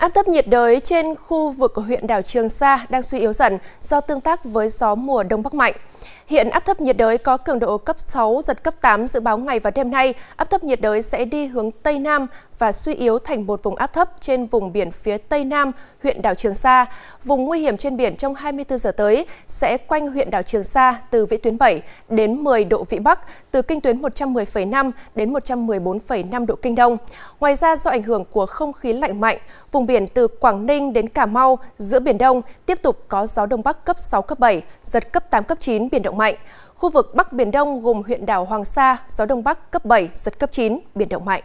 Áp thấp nhiệt đới trên khu vực huyện đảo Trường Sa đang suy yếu dần do tương tác với gió mùa đông bắc mạnh. Hiện áp thấp nhiệt đới có cường độ cấp 6, giật cấp 8 dự báo ngày và đêm nay. Áp thấp nhiệt đới sẽ đi hướng Tây Nam và suy yếu thành một vùng áp thấp trên vùng biển phía Tây Nam, huyện đảo Trường Sa. Vùng nguy hiểm trên biển trong 24 giờ tới sẽ quanh huyện đảo Trường Sa từ vĩ tuyến 7 đến 10 độ vĩ Bắc, từ kinh tuyến 110,5 đến 114,5 độ kinh Đông. Ngoài ra do ảnh hưởng của không khí lạnh mạnh, vùng biển từ Quảng Ninh đến Cà Mau giữa Biển Đông tiếp tục có gió Đông Bắc cấp 6, cấp 7, giật cấp 8, cấp 9, biển động mạnh. Khu vực Bắc Biển Đông gồm huyện đảo Hoàng Sa, gió Đông Bắc cấp 7, giật cấp 9, biển động mạnh.